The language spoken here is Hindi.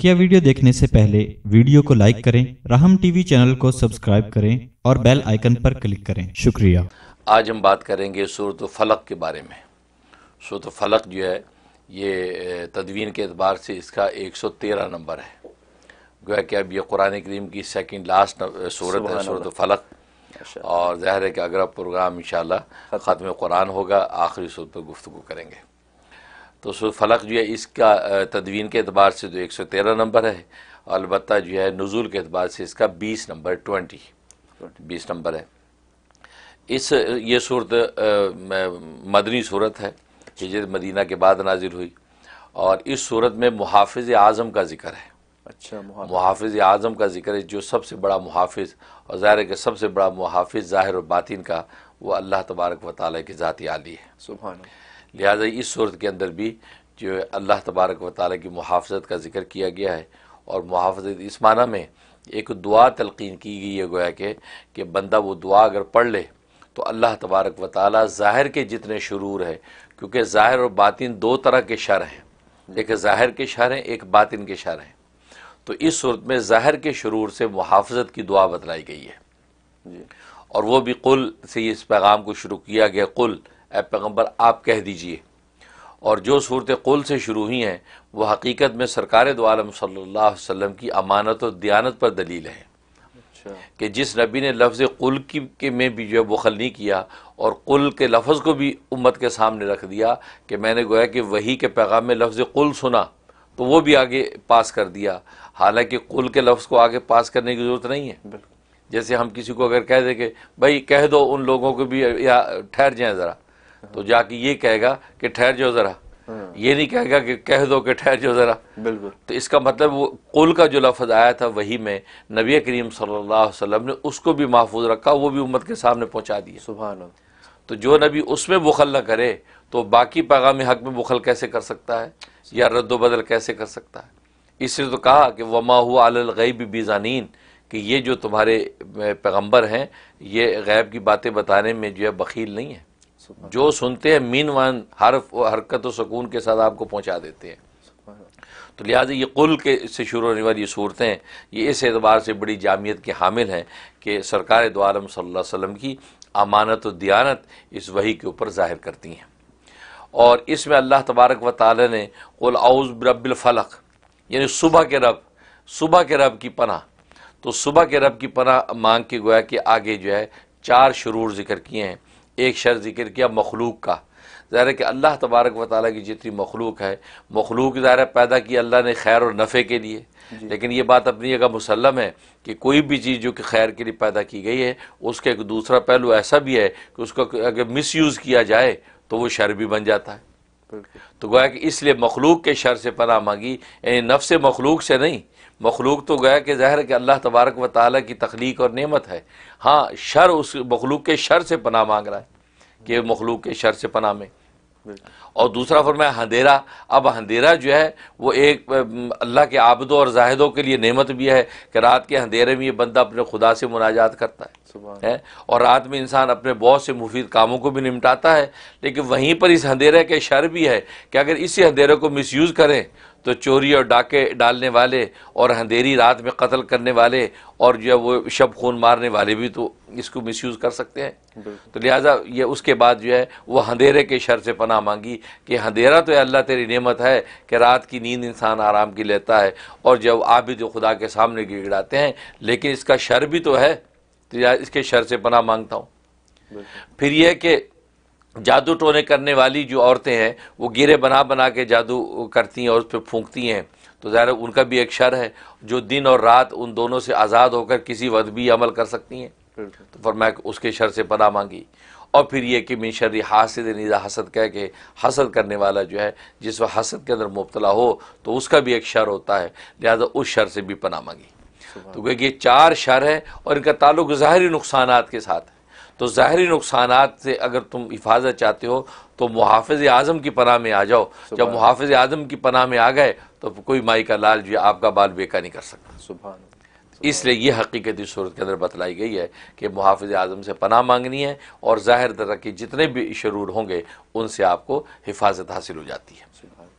बकिया वीडियो देखने से पहले वीडियो को लाइक करें राहम टीवी चैनल को सब्सक्राइब करें और बेल आइकन पर क्लिक करें शुक्रिया आज हम बात करेंगे सूरत फलक के बारे में सूरत फलक जो है ये तदवीन के अतबार से इसका एक सौ तेरह नंबर है गोया कि अब यह कुरान करीम की सेकेंड लास्ट सूरत है सूरत फलक और ज़ाहिर है कि अगला प्रोग्राम इन शाला ख़त्म कुरान होगा आखिरी सूरत पर गुफ्तु करेंगे तो सो फलक जो है इसका तदवीन के अतबार से तो एक सौ तेरह नंबर है अलबत् जो है नज़ुल के अतबार से इसका बीस नंबर ट्वेंटी बीस नंबर है इस ये सूरत मदनी सूरत है हिजरत मदीना के बाद नाजिल हुई और इस सूरत में मुहाफ़ आज़म का जिक्र है अच्छा मुहाफ़ आज़म का जिक्र है जो सबसे बड़ा मुहाफ़ और ज़ाहिर के सबसे बड़ा मुहाफ़ ज़ाहिर बातिन का वो अल्लाह तबारक वाली की ज़ाती आली है सुबह लिहाजा इस सूरत के अंदर भी जो अल्लाह तबारक व ताल की मुहाफ़त का जिक्र किया गया है और मुहाफ़त इस माना में एक दुआ तलकिन की गई है गोया के कि बंदा वो दुआ अगर पढ़ ले तो अल्लाह तबारक व ताली ज़ाहिर के जितने शुरूर है क्योंकि ज़ाहिर और बातिन दो तरह के शर हैं एक ज़ाहिर के शर हैं एक बातिन के शर हैं तो इस सूरत में ज़ाहिर के शुरूर से मुहाफ़त की दुआ बतलाई गई है और वो भी कुल से इस पैगाम को शुरू किया गया कुल ए पैगम्बर आप कह दीजिए और जो सूरत कुल से शुरू हुई हैं वह हकीकत में सरकार दो आलम सल्ला वसम की अमानत और दयानत पर दलील है अच्छा। कि जिस नबी ने लफ्ज़ कुल की के में भी जो है बखल नहीं किया और कुल के लफ्ज़ को भी उम्मत के सामने रख दिया कि मैंने गोया कि वही के पैगाम में लफ्ज़ कुल सुना तो वो भी आगे पास कर दिया हालांकि कुल के लफ्ज़ को आगे पास करने की ज़रूरत नहीं है जैसे हम किसी को अगर कह दें कि भाई कह दो उन लोगों को भी या ठहर जाएँ ज़रा तो जाके ये कहेगा कि ठहर जाओ ज़रा हाँ। ये नहीं कहेगा कि कह दो कि ठहर जाओ ज़रा बिल्कुल तो इसका मतलब वो कुल का जो लफज आया था वही में नबी करीम सल्लल्लाहु अलैहि वसल्लम ने उसको भी महफूज रखा वो भी उम्मत के सामने पहुंचा दिया सुबह तो जो नबी उसमें बुखल ना करे तो बाकी पैगाम हक में बुखल कैसे कर सकता है या रद्दबदल कैसे कर सकता है इसलिए तो कहा कि वमा हुआ अलगैब बीजानीन कि ये जो तुम्हारे पैगंबर हैं ये गैब की बातें बताने में जो है बखील नहीं है जो सुनते हैं मीन वान हरफ और हरकत और सुकून के साथ आपको पहुँचा देते हैं तो लिहाजा ये कुल के से शुरू होने वाली सूरतें ये इस एतबार से बड़ी जामियत के हामिल हैं कि सरकार दोआलम सल्ला वसम की अमानत और दियानत इस वही के ऊपर ज़ाहिर करती हैं और इसमें अल्लाह तबारक व ताली ने उलाउज़ रबिलफ़लक यानी सुबह के रब सुबह के रब की पना तो सुबह के रब की पना मांग के गोया कि आगे जो है चार शुरूर ज़िक्र किए हैं एक शर जिक्र किया मखलूक का ज़ाहिर है कि अल्लाह तबारक व ताली की जितनी मखलूक है मखलूक ज़ाहिर पैदा की अल्लाह ने खैर और नफ़े के लिए लेकिन ये बात अपनी जगह मुसलम है कि कोई भी चीज़ जो कि खैर के लिए पैदा की गई है उसका एक दूसरा पहलू ऐसा भी है कि उसका अगर मिस यूज़ किया जाए तो वो शर भी बन जाता है तो गोया कि इसलिए मखलूक के शर से पना मांगी यानी नफ्स मखलूक से नहीं मखलूक तो गया कि ज़ाहिर कि अल्लाह तबारक व ताल की तख्लीक और नियमत है हाँ शर उस मखलूक के शर से पना मांग रहा है कि मखलूक के शर से पना में और दूसरा फरमाया अंधेरा अब अंधेरा जो है वो एक अल्लाह के आबदों और जाहिदों के लिए नेमत भी है कि रात के अंधेरे में ये बंदा अपने खुदा से मुनाजात करता है, है और रात में इंसान अपने बहुत से मुफीद कामों को भी निपटाता है लेकिन वहीं पर इस अंधेरे के शर भी है कि अगर इसी अंधेरे को मिसयूज़ करें तो चोरी और डाके डालने वाले और अंधेरी रात में कत्ल करने वाले और जो है वो शब खून मारने वाले भी तो इसको मिसयूज़ कर सकते हैं तो लिहाजा ये उसके बाद जो है वो अंधेरे के शर से पनाह मांगी कि अंधेरा तो अल्लाह तेरी नेमत है कि रात की नींद इंसान आराम की लेता है और जब आप जो तो खुदा के सामने गिड़गिड़ाते हैं लेकिन इसका शर भी तो है तो इसके शर से पनाह मांगता हूँ फिर यह कि जादू टोने करने वाली जो औरतें हैं वो गिरे बना बना के जादू करती हैं और उस पर फूंकती हैं तो ज़ाहिर उनका भी एक शर है जो दिन और रात उन दोनों से आज़ाद होकर किसी वक्त भी अमल कर सकती हैं तो मैं उसके शर से पना मांगी और फिर ये कि मिन शर हासद निज़ा हसद कह के हसद करने वाला जो है जिस वह हसद के अंदर मुबतला हो तो उसका भी एक शर होता है लिहाजा उस शर से भी पना मांगी तो क्योंकि ये चार शर हैं और इनका ताल्लुक ज़ाहरी नुकसान के साथ है तो ज़ाहरी नुकसान से अगर तुम हिफाजत चाहते हो तो मुहाफ़ आज़म की पनाह में आ जाओ जब मुहाफ़ आज़म की पनाह में आ गए तो कोई माई का लाल जो आपका बाल बेका नहीं कर सकता सुबह इसलिए यह हकीकत इस सूरत के अंदर बतलाई गई है कि मुहाफ़ आज़म से पनाह मांगनी है और ज़ाहिर तरह के जितने भी शरूर होंगे उनसे आपको हिफाजत हासिल हो जाती है